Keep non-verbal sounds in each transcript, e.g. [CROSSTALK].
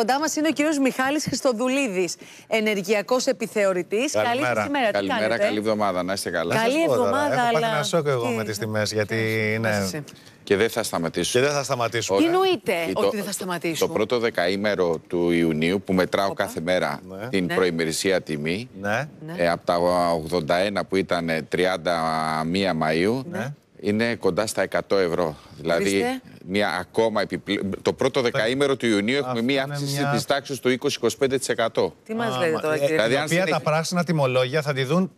Κοντά μας είναι ο κύριος Μιχάλης Χριστοδουλίδης, ενεργειακός επιθεωρητής. Καλή σας ημέρα. Καλημέρα, καλή εβδομάδα. Να είστε καλά. Καλή εβδομάδα. Έχω αλλά... εγώ με τις τιμές, γιατί είναι. Και δεν θα σταματήσω. Και δεν θα σταματήσω. Τι νοείτε ότι δεν θα σταματήσω. Το πρώτο δεκαήμερο του Ιουνίου, που μετράω κάθε μέρα ναι. την ναι. προημερησία τιμή, ναι. Ναι. Ε, από τα 81 που ήταν 31 Μαΐου, είναι κοντά στα 100 ευρώ. Δηλαδή, μια ακόμα επιπλέ... το πρώτο δεκαήμερο του Ιουνίου έχουμε μια αύξηση μια... της τάξης του 20-25%. Τι μας λέτε τώρα, ε, κύριε δηλαδή, αν οποία Τα πράσινα τιμολόγια θα τη δουν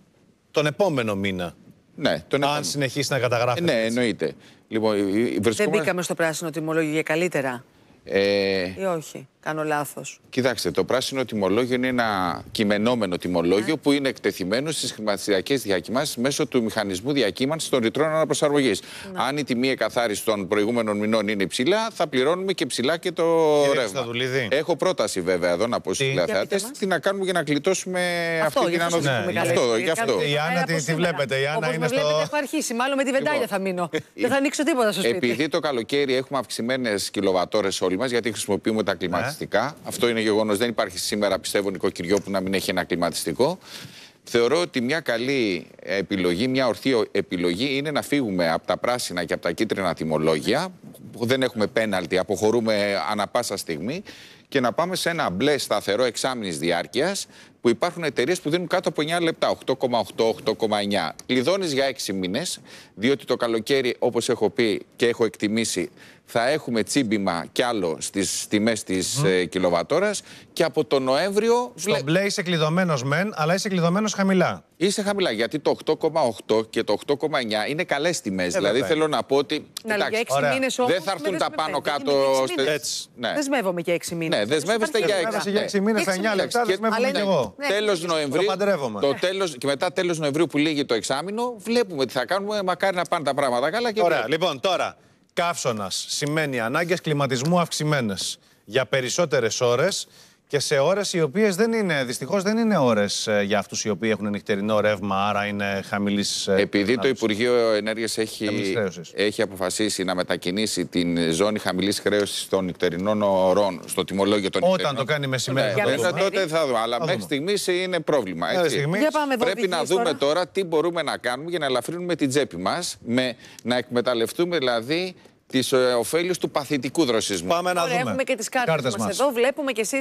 τον επόμενο μήνα. Ναι, τον Αν συνεχίσει να καταγράφει. Ναι, εννοείται. Λοιπόν, Δεν μπήκαμε στο πράσινο τιμολόγιο για καλύτερα. Ε... Ή όχι κάνω λάθος. Κοιτάξτε, το πράσινο τιμολόγιο είναι ένα κειμενόμενο τιμολόγιο ναι. που είναι εκτεθειμένο στις χρηματιστηριακές διακοιμάνσει μέσω του μηχανισμού διακύμανσης των ρητρών αναπροσαρμογής. Yeah. Ναι. Αν η τιμή εκαθάριση των προηγούμενων μηνών είναι υψηλά, θα πληρώνουμε και ψηλά και το Κύριε ρεύμα. Έχω πρόταση βέβαια εδώ να πω στους τηλεθεατέ τι να κάνουμε για να γλιτώσουμε αυτό, αυτή την ανώδυνη. Ναι. Αυτό, γι' αυτό. Η Άννα τη βλέπετε. Η Άννα είναι Έχω αρχίσει. Μάλλον με τη βεντάλια λοιπόν, θα μείνω. Δεν θα ανοίξω τίποτα στο σπίτι. Επειδή το καλοκαίρι έχουμε αυξημένες κιλοβατόρες όλοι μας γιατί χρησιμοποιούμε τα κλιμάτια αυτό είναι γεγονός. Δεν υπάρχει σήμερα, πιστεύω, νοικοκυριό που να μην έχει ένα κλιματιστικό. Θεωρώ ότι μια καλή επιλογή, μια ορθή επιλογή είναι να φύγουμε από τα πράσινα και από τα κίτρινα τιμολόγια. Δεν έχουμε πέναλτι, αποχωρούμε ανα πάσα στιγμή και να πάμε σε ένα μπλε σταθερό εξάμεινης διάρκειας που υπάρχουν εταιρείες που δίνουν κάτω από 9 λεπτά, 8,8, 8,9. Κλειδώνεις για 6 μήνες, διότι το καλοκαίρι, όπως έχω πει και έχω εκτιμήσει, θα έχουμε τσίμπημα κι άλλο στις τιμές της mm. και από τον Νοέμβριο... Στο μπλε είσαι κλειδωμένος μεν, αλλά είσαι κλειδωμένος χαμηλά. Είσαι χαμηλά, γιατί το 8,8 και το 8,9 είναι καλές τιμές. Ε, δηλαδή βέβαια. θέλω να πω ότι. Να εντάξει, για 6 μήνες, δεν θα έρθουν τα πάνω κάτω. Έτσι. Ναι. Δεσμεύομαι για 6 μήνες. Ναι, δεσμεύεστε για 6 μήνες. Για 6 μήνε, 9 λεπτά, Τέλο Νοεμβρίου. Το τέλος, και μετά τέλος Νοεμβρίου που λύγει το εξάμεινο, βλέπουμε τι θα κάνουμε. Μακάρι να πάνε τα πράγματα καλά. Και Ωραία, ναι. λοιπόν, τώρα Καύσωνας σημαίνει ανάγκες κλιματισμού αυξημένες. Για περισσότερες ώρες και σε ώρες οι οποίες δεν είναι, δυστυχώς δεν είναι ώρες ε, για αυτούς οι οποίοι έχουν νυχτερινό ρεύμα, άρα είναι χαμηλής. Ε, Επειδή το Υπουργείο Ενέργειας έχει, έχει αποφασίσει να μετακινήσει την ζώνη χαμηλής χρέωσης των νυχτερινών ωρών στο τιμολόγιο των νυχτερινών. Όταν το κάνει μεσημέρι. Ναι, τότε, τότε, τότε θα δούμε. Αλλά μέχρι στιγμής είναι πρόβλημα. Έτσι. Για πάμε Πρέπει να δούμε τώρα. τώρα τι μπορούμε να κάνουμε για να ελαφρύνουμε την τσέπη μας, να εκμεταλλευτούμε δηλαδή τις ε, ωφέλει του παθητικού δροσισμού. Πάμε να Ωραία, δούμε. Έχουμε και τις κάρτες μα εδώ. Βλέπουμε κι εσείς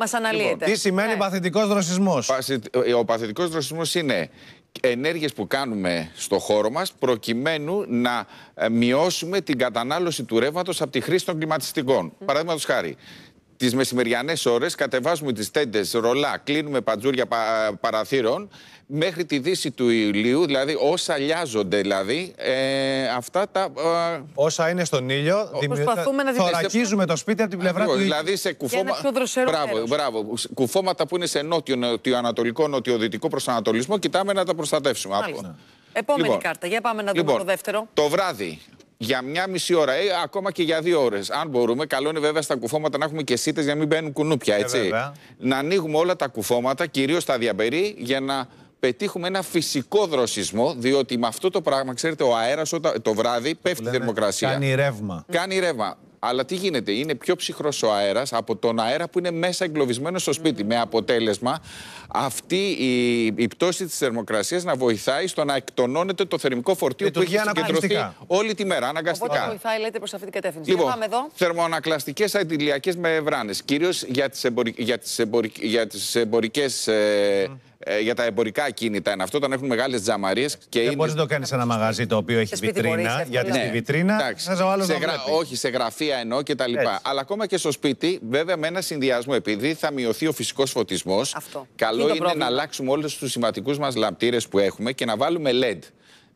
Μα λοιπόν, αναλύεται. Τι σημαίνει ναι. παθητικός δροσισμός. Ε, ο παθητικός δροσισμός είναι ενέργειες που κάνουμε στο χώρο μας προκειμένου να ε, μειώσουμε την κατανάλωση του ρεύματος από τη χρήση των κλιματιστικών. Mm. Παραδείγματος χάρη, τις μεσημεριανές ώρες κατεβάζουμε τις τέντες, ρολά, κλείνουμε παντζούρια παραθύρων μέχρι τη δύση του ηλίου, δηλαδή όσα λιάζονται δηλαδή, ε, αυτά τα... Ε, όσα είναι στον ήλιο, προσπαθούμε να θωρακίζουμε το σπίτι από την πλευρά του Δηλαδή σε κουφώμα... μπράβο, μπράβο, κουφώματα που είναι σε νότιο, νότιο-δυτικό νοτιοδυτικό προσανατολισμό, κοιτάμε να τα προστατεύσουμε. Επόμενη λοιπόν, κάρτα, για πάμε να δούμε λοιπόν, το δεύτερο. Το βράδυ, για μια μισή ώρα, ε, ακόμα και για δύο ώρες. Αν μπορούμε, καλό είναι βέβαια στα κουφώματα να έχουμε και σίτες για να μην μπαίνουν κουνούπια. Ε, έτσι. να ανοίγουμε όλα τα κουφώματα, κυρίως τα διαμπερί για να πετύχουμε ένα φυσικό δροσισμό, διότι με αυτό το πράγμα, ξέρετε, ο αέρας το βράδυ πέφτει η θερμοκρασία. Κάνει ρεύμα. Κάνει ρεύμα. Αλλά τι γίνεται, είναι πιο ψυχρός ο αέρας από τον αέρα που είναι μέσα εγκλωβισμένο στο σπίτι. Με αποτέλεσμα αυτή η, η πτώση της θερμοκρασίας να βοηθάει στο να εκτονώνεται το θερμικό φορτίο ε, που έχει συγκεντρωθεί όλη τη μέρα. Αναγκαστικά. Οπότε βοηθάει, λέτε, προς αυτή την κατεύθυνση. Λοιπόν, πάμε εδώ. Θερμοανακλαστικές αντιλιακές μεμβράνες. Κυρίως για τις εμπορικές. Ε, ε, για τα εμπορικά κίνητα είναι αυτό, όταν έχουν μεγάλες τζαμαρίες. Ε, δεν είναι... μπορείς να το κάνεις ένα μαγαζί το οποίο έχει βιτρίνα, γιατί ναι. στη βιτρίνα θα σε άλλος σε γρα... Όχι, σε γραφεία εννοώ κτλ. Αλλά ακόμα και στο σπίτι, βέβαια με ένα συνδυασμό, επειδή θα μειωθεί ο φυσικός φωτισμός, καλό είναι, είναι να αλλάξουμε όλους τους σημαντικούς μας λαμπτήρες που έχουμε και να βάλουμε LED.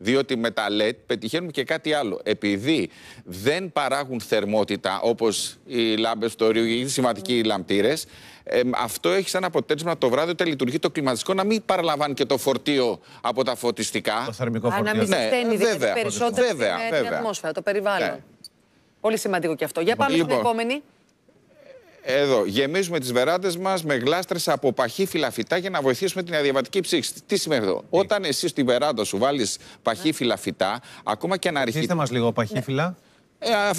Διότι με τα LED πετυχαίνουμε και κάτι άλλο. Επειδή δεν παράγουν θερμότητα όπως οι λάμπες του ή οι σημαντικοί λαμπτήρε, αυτό έχει σαν αποτέλεσμα το βράδυ όταν λειτουργεί το κλιματιστικό να μην παραλαμβάνει και το φορτίο από τα φωτιστικά. Το θερμικό φορτίο. να μην ναι, περισσότερο βέβαια, βέβαια. ατμόσφαιρα, το περιβάλλον. Ναι. Πολύ σημαντικό και αυτό. Για πάμε λοιπόν. στην επόμενη. Εδώ γεμίζουμε τις βεράντες μας με γλάστρες από παχύ φυτά για να βοηθήσουμε την αδιαβατική ψήξη. Τι σημαίνει εδώ, Όταν εσύ στη βεράντα σου βάλεις παχύ ναι. φυτά, ακόμα και αρχίσει. Πείτε μας λίγο παχύφυλλα. Ναι.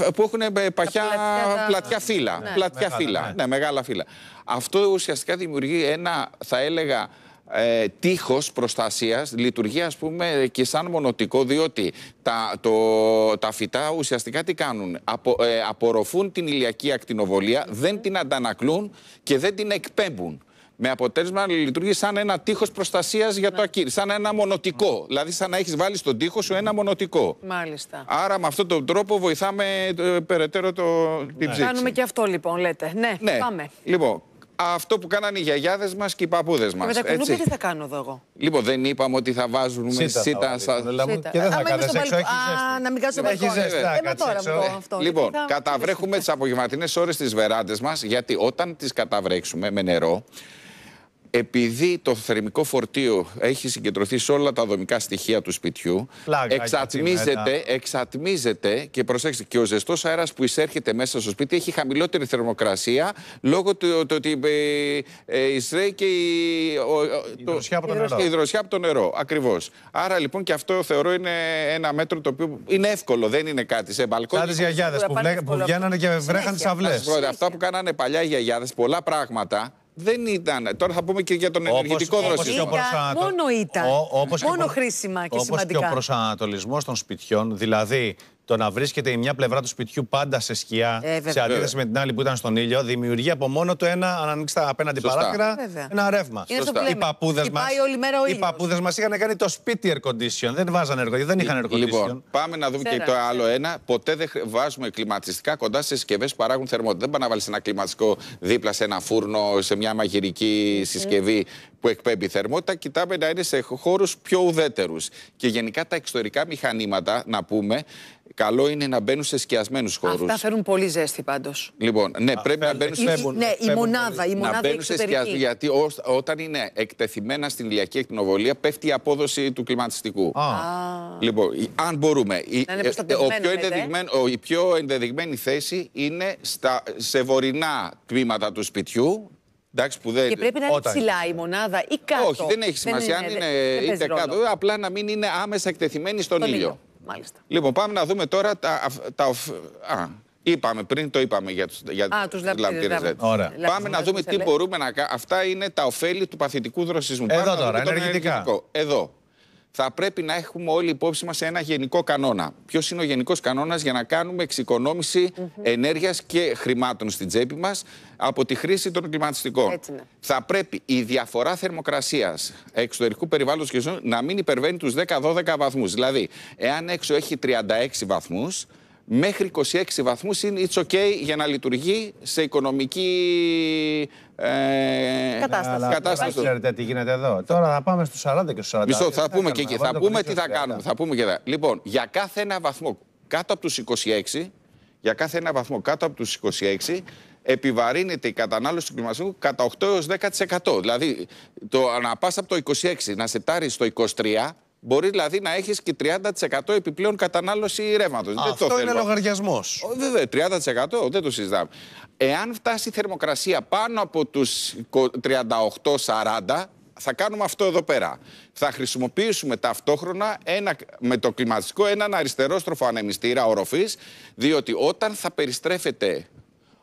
Ε, που έχουν ε, παχιά πλατιά, φύλλα. Ναι. Πλατιά φύλλα. Ναι. ναι, μεγάλα φύλλα. Αυτό ουσιαστικά δημιουργεί ένα, θα έλεγα, ε, τείχος προστασίας λειτουργεί ας πούμε και σαν μονοτικό διότι τα, το, τα φυτά ουσιαστικά τι κάνουν Απο, ε, απορροφούν την ηλιακή ακτινοβολία, δεν την αντανακλούν και δεν την εκπέμπουν. Με αποτέλεσμα να λειτουργεί σαν ένα τείχος προστασίας για ναι. το ακύρι. Σαν ένα μονοτικό. Δηλαδή, σαν να έχεις βάλει στον τείχο σου ένα μονοτικό. Μάλιστα. Άρα, με αυτόν τον τρόπο βοηθάμε ε, περαιτέρω το, την ναι. Κάνουμε και αυτό, λοιπόν, λέτε. Ναι, ναι. πάμε. Λοιπόν, αυτό που κάνανε οι γιαγιάδες μας και οι παππούδες μας. Με τα κουνούπια τι θα κάνω εδώ εγώ. Λοιπόν, δεν είπαμε ότι θα βάζουμε σίτα. σίτα λοιπόν, και δεν θα κάνει έξω. Α, να μην ε, κάτσει το αυτό. Λοιπόν, λοιπόν καταβρέχουμε τις απογευματινές ώρες τις βεράντες μας γιατί όταν τις καταβρέξουμε με νερό επειδή το θερμικό φορτίο έχει συγκεντρωθεί σε όλα τα δομικά στοιχεία του σπιτιού, ναι, εξατμίζεται, και προσέξτε, και ο ζεστός αέρας που εισέρχεται μέσα στο σπίτι έχει χαμηλότερη θερμοκρασία λόγω του, ότι ε, ε, εισρέει και η, από το νερό. το νερό. Ακριβώς. Άρα λοιπόν και αυτό θεωρώ είναι ένα μέτρο το οποίο είναι εύκολο, δεν είναι κάτι σε μπαλκόνι. Σαν τι γιαγιάδε που, που βγαίνανε και βρέχαν τις αυλές. Αυτά που κάνανε παλιά οι γιαγιάδε, πολλά πράγματα δεν ήταν. Τώρα θα πούμε και για τον ενεργητικό δροσισμό. Μόνο ήταν. όπως Μόνο και... χρήσιμα και σημαντικά. Όπως και ο προσανατολισμός των σπιτιών, δηλαδή το να βρίσκεται η μια πλευρά του σπιτιού πάντα σε σκιά, ε, σε αντίθεση ε. με την άλλη που ήταν στον ήλιο, δημιουργεί από μόνο το ένα, αν ανοίξει τα απέναντι Σωστά. παράθυρα, ε, βέβαια. ένα ρεύμα. Οι παππούδες μα οι παππούδες μας είχαν κάνει το σπίτι air condition. Δεν βάζανε air condition, δεν είχαν air λοιπόν, condition. Λοιπόν, πάμε να δούμε Φέρα. και το άλλο ένα. Ποτέ δεν βάζουμε κλιματιστικά κοντά σε συσκευές που παράγουν θερμότητα. Δεν πάνε να βάλεις ένα κλιματιστικό δίπλα σε ένα φούρνο, σε μια μαγειρική ε. συσκευή που εκπέμπει θερμότητα, κοιτάμε να είναι σε χώρους πιο ουδέτερους. Και γενικά τα εξωτερικά μηχανήματα, να πούμε, καλό είναι να μπαίνουν σε σκιασμένου χώρους. Αυτά φέρουν πολύ ζέστη πάντως. Λοιπόν, ναι, πρέπει να ναι, μπαίνουν σε Ναι, η μονάδα, η μονάδα να μπαίνουν σε σκιασμένου. Γιατί ό, όταν είναι εκτεθειμένα στην ηλιακή εκτινοβολία, πέφτει η απόδοση του κλιματιστικού. Α. Λοιπόν, αν μπορούμε. Η, ε, ε, ο πιο ενδεδειγμένο, η πιο ενδεδειγμένη θέση είναι στα, σε βορεινά τμήματα του σπιτιού, Εντάξει, που δεν... Και πρέπει να είναι ψηλά η μονάδα ή κάτω. Όχι, δεν έχει σημασία είναι, αν είναι δεν κάτω. Απλά να μην είναι άμεσα εκτεθειμένη στον, ήλιο. Μάλιστα. Λοιπόν, πάμε να δούμε τώρα τα. τα α, είπαμε πριν, το είπαμε για τους για τους λαμπτήρες. Πάμε να δούμε τι μπορούμε να κάνουμε. Αυτά είναι τα ωφέλη του παθητικού δροσισμού. Εδώ πάμε τώρα, ενεργητικά. Εδώ θα πρέπει να έχουμε όλοι υπόψη μας ένα γενικό κανόνα. Ποιος είναι ο γενικός κανόνας για να κάνουμε εξοικονόμηση mm ενέργειας και χρημάτων στην τσέπη μας από τη χρήση των κλιματιστικών. Θα πρέπει η διαφορά θερμοκρασίας εξωτερικού περιβάλλοντος και ζώνης να μην υπερβαίνει τους 10-12 βαθμούς. Δηλαδή, εάν έξω έχει 36 βαθμούς, μέχρι 26 βαθμούς είναι it's okay για να λειτουργεί σε οικονομική ε, κατάσταση. κατάσταση. Ξέρετε τι γίνεται εδώ. Τώρα θα πάμε στους 40 και στους 40. Μισό, θα, πούμε και εκεί. Θα, πούμε τι θα κάνουμε. Θα πούμε και Λοιπόν, για κάθε ένα βαθμό κάτω από τους 26, για κάθε ένα βαθμό κάτω από τους 26, επιβαρύνεται η κατανάλωση του κλιματισμού κατά 8 έως 10%. Δηλαδή, το να πας από το 26 να σε σετάρεις στο 23, Μπορεί δηλαδή να έχεις και 30% επιπλέον κατανάλωση ρεύματος. Αυτό είναι λογαριασμό. Βέβαια, 30% δεν το συζητάμε. Εάν φτάσει η θερμοκρασία πάνω από τους 38-40, θα κάνουμε αυτό εδώ πέρα. Θα χρησιμοποιήσουμε ταυτόχρονα ένα, με το κλιματιστικό έναν αριστερόστροφο ανεμιστήρα οροφής, διότι όταν θα περιστρέφεται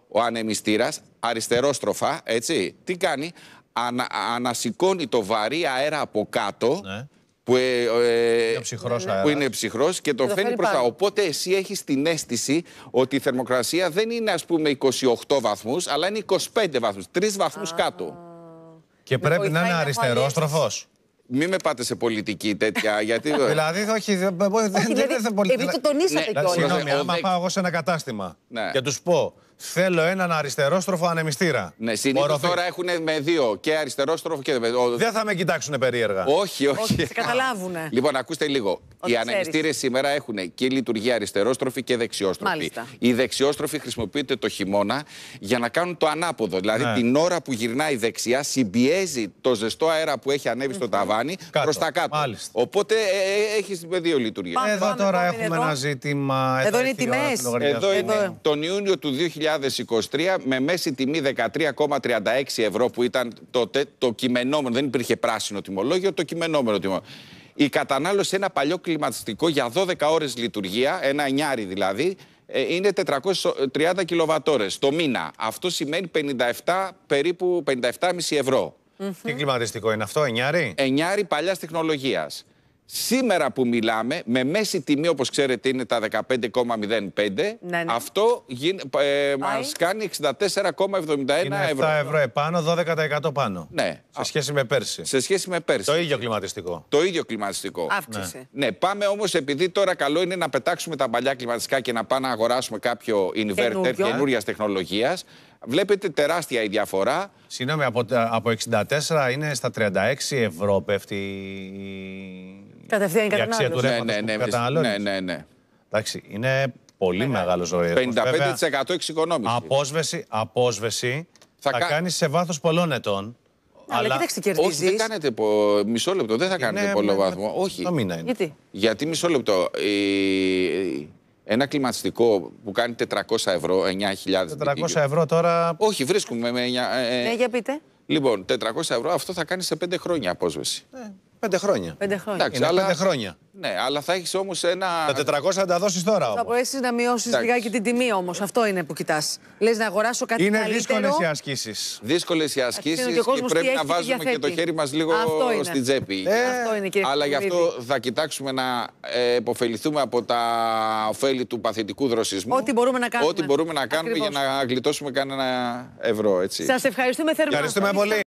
ο ανεμιστήρα αριστερόστροφα, έτσι, τι κάνει, ανα, ανασηκώνει το βαρύ αέρα από κάτω. Ναι που, ε, ε ψυχρός που είναι ψυχρός και το φαίνει προς τα. Οπότε εσύ έχεις την αίσθηση ότι η θερμοκρασία δεν είναι ας πούμε 28 βαθμούς, αλλά είναι 25 βαθμούς, τρεις βαθμούς κάτω. Και πρέπει να είναι αριστερόστροφο. Μην με πάτε σε πολιτική τέτοια. [LAUGHS] γιατί... δηλαδή, όχι, δεν είναι πολιτική. Δηλαδή, επειδή το τονίσατε ναι, κιόλας. Συγγνώμη, άμα πάω εγώ σε ένα κατάστημα ναι. και τους πω Θέλω έναν αριστερόστροφο ανεμιστήρα. Ναι, συνήθως τώρα έχουν με δύο. Και αριστερόστροφο και. Δεν θα με κοιτάξουν περίεργα. Όχι, όχι. όχι καταλάβουν. Λοιπόν, ακούστε λίγο οι ανεμιστήρες σήμερα έχουν και λειτουργία αριστερόστροφη και δεξιόστροφη. Η δεξιόστροφη χρησιμοποιείται το χειμώνα για να κάνουν το ανάποδο. Δηλαδή ναι. την ώρα που γυρνάει δεξιά, συμπιέζει το ζεστό αέρα που έχει ανέβει στο ταβάνι προς τα κάτω. Οπότε ε, ε, έχεις δύο λειτουργίε. Ε, εδώ τώρα έχουμε εδώ. ένα ζήτημα. Εδώ, εδώ είναι οι τιμέ. Εδώ είναι τον Ιούνιο του 2023 με μέση τιμή 13,36 ευρώ που ήταν τότε το κειμενόμενο. Δεν υπήρχε πράσινο τιμολόγιο, το κειμενόμενο τιμολόγιο η κατανάλωση ένα παλιό κλιματιστικό για 12 ώρες λειτουργία, ένα εννιάρι δηλαδή, ε, είναι 430 ε, κιλοβατόρες το μήνα. Αυτό σημαίνει 57, περίπου 57,5 ευρώ. Mm Τι κλιματιστικό είναι αυτό, εννιάρι? Εννιάρι παλιάς τεχνολογίας. Σήμερα που μιλάμε, με μέση τιμή όπως ξέρετε είναι τα 15,05, ναι, ναι. αυτό γι, ε, μας κάνει 64,71 ευρώ. 7 ευρώ επάνω, 12% πάνω. Ναι. Σε σχέση με πέρσι. Σε σχέση με πέρσι. Το ίδιο κλιματιστικό. Το ίδιο κλιματιστικό. Αύξησε. Ναι. ναι, πάμε όμως επειδή τώρα καλό είναι να πετάξουμε τα παλιά κλιματιστικά και να πάμε να αγοράσουμε κάποιο inverter καινούργια τεχνολογίας. Βλέπετε τεράστια η διαφορά. Συγγνώμη, από, από 64 είναι στα 36 ευρώ πέφτει Κατευθείαν η ρεύματος. Ναι, ναι, ναι, ναι, ναι, ναι. Εντάξει, είναι πολύ μεγάλο ρεύματο. 55% εξοικονόμησης. Απόσβεση, απόσβεση θα, θα κάνεις σε βάθος πολλών ετών. Ναι, αλλά, αλλά κοιτάξτε, κερδίζει. Όχι, δεν κάνετε πο... μισό λεπτό. Δεν θα κάνετε είναι... πολλό βάθμο. Όχι. Το μήνα είναι. Γιατί, μισό λεπτό. Η... Ένα κλιματιστικό που κάνει 400 ευρώ, 9.000 400 ευρώ τώρα. Όχι, βρίσκουμε με 9. Ε, ναι, για πείτε. Λοιπόν, 400 ευρώ αυτό θα κάνει σε 5 χρόνια απόσβεση. Ναι. Πέντε χρόνια. Πέντε χρόνια. Εντάξει, Είναι αλλά... πέντε χρόνια. Ναι, αλλά θα έχεις όμως ένα. Τα 400 θα τα δώσεις τώρα όμω. Θα μπορέσεις να μειώσεις λιγάκι την τιμή όμως. Αυτό είναι που κοιτάς. Λες να αγοράσω κάτι είναι Είναι δύσκολες οι ασκήσεις. Δύσκολες οι ασκήσεις και, και πρέπει να βάζουμε και το χέρι μας λίγο στην τσέπη. Ε... Αυτό είναι, κύριε αλλά γι' αυτό θα κοιτάξουμε να ε, επωφεληθούμε από τα ωφέλη του παθητικού δροσισμού. Ό,τι μπορούμε να κάνουμε. Ό,τι μπορούμε να κάνουμε για να γλιτώσουμε κανένα ευρώ. Σας ευχαριστούμε θερμά. Ευχαριστούμε πολύ.